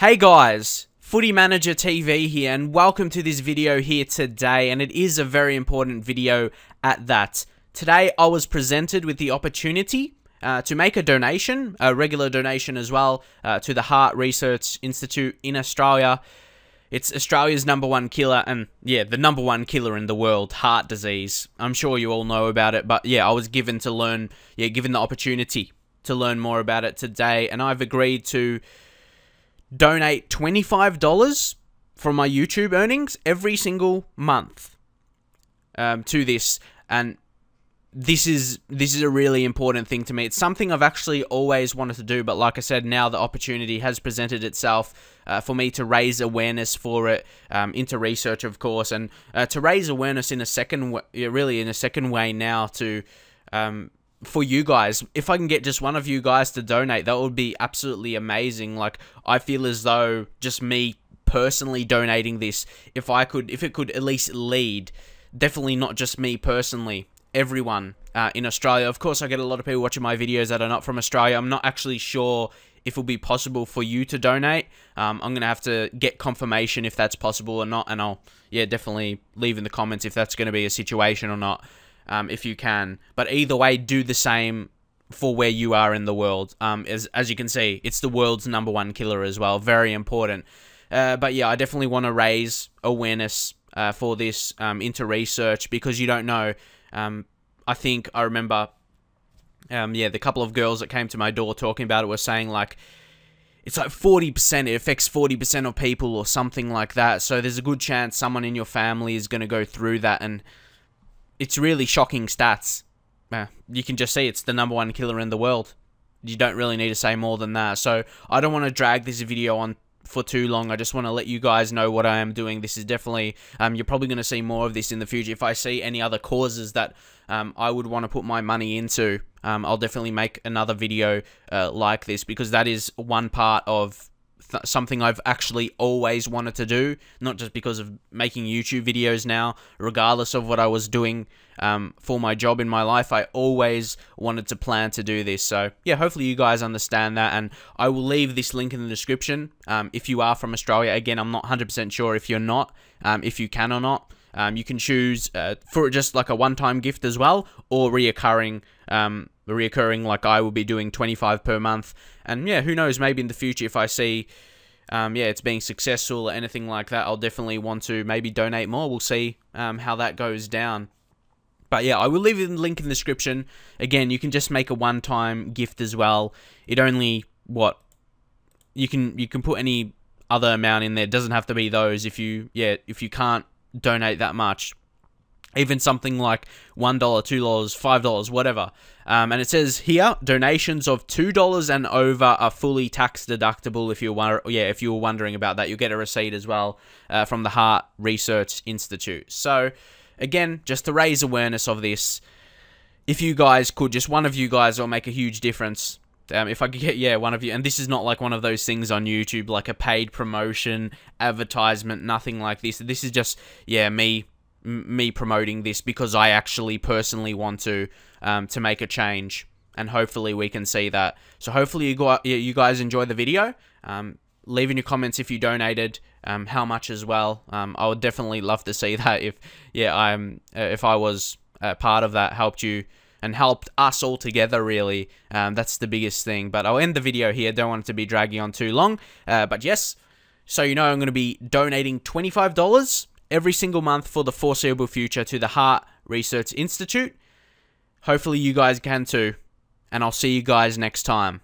Hey guys, Footy Manager TV here and welcome to this video here today and it is a very important video at that. Today I was presented with the opportunity uh, to make a donation, a regular donation as well, uh, to the Heart Research Institute in Australia. It's Australia's number one killer and yeah, the number one killer in the world, heart disease. I'm sure you all know about it, but yeah, I was given to learn, yeah, given the opportunity to learn more about it today and I've agreed to donate $25 from my YouTube earnings every single month um, to this. And this is this is a really important thing to me. It's something I've actually always wanted to do, but like I said, now the opportunity has presented itself uh, for me to raise awareness for it um, into research, of course, and uh, to raise awareness in a second, really in a second way now to um, for you guys. If I can get just one of you guys to donate, that would be absolutely amazing. Like, I feel as though just me personally donating this, if I could, if it could at least lead, definitely not just me personally, everyone uh, in Australia. Of course, I get a lot of people watching my videos that are not from Australia. I'm not actually sure if it'll be possible for you to donate. Um, I'm gonna have to get confirmation if that's possible or not, and I'll yeah definitely leave in the comments if that's gonna be a situation or not um, if you can. But either way, do the same for where you are in the world. Um, as, as you can see, it's the world's number one killer as well. Very important. Uh, but yeah, I definitely want to raise awareness uh, for this um, into research because you don't know. Um, I think I remember, um, yeah, the couple of girls that came to my door talking about it were saying like, it's like 40%, it affects 40% of people or something like that. So there's a good chance someone in your family is going to go through that and it's really shocking stats. Uh, you can just see it's the number one killer in the world. You don't really need to say more than that. So I don't want to drag this video on for too long. I just want to let you guys know what I am doing. This is definitely, um, you're probably going to see more of this in the future. If I see any other causes that um, I would want to put my money into, um, I'll definitely make another video uh, like this because that is one part of th something I've actually always wanted to do, not just because of making YouTube videos now, regardless of what I was doing um, for my job in my life. I always wanted to plan to do this. So, yeah, hopefully you guys understand that. And I will leave this link in the description um, if you are from Australia. Again, I'm not 100% sure if you're not, um, if you can or not. Um, you can choose uh, for just like a one time gift as well or reoccurring um, reoccurring like I will be doing 25 per month and yeah who knows maybe in the future if I see um, yeah it's being successful or anything like that I'll definitely want to maybe donate more we'll see um, how that goes down but yeah I will leave the link in the description again you can just make a one time gift as well it only what you can you can put any other amount in there it doesn't have to be those if you yeah if you can't donate that much even something like $1, $2, $5, whatever. Um, and it says here, donations of $2 and over are fully tax deductible if you're, yeah, if you were wondering about that. You'll get a receipt as well uh, from the Heart Research Institute. So, again, just to raise awareness of this, if you guys could, just one of you guys will make a huge difference. Um, if I could get, yeah, one of you, and this is not like one of those things on YouTube, like a paid promotion, advertisement, nothing like this. This is just, yeah, me me promoting this because I actually personally want to um, to make a change, and hopefully we can see that. So hopefully you got you guys enjoy the video. Um, leave in your comments if you donated, um, how much as well. Um, I would definitely love to see that if yeah I'm uh, if I was uh, part of that helped you and helped us all together really um, that's the biggest thing but i'll end the video here don't want it to be dragging on too long uh, but yes so you know i'm going to be donating $25 every single month for the foreseeable future to the Heart Research Institute. Hopefully, you guys can too. And I'll see you guys next time.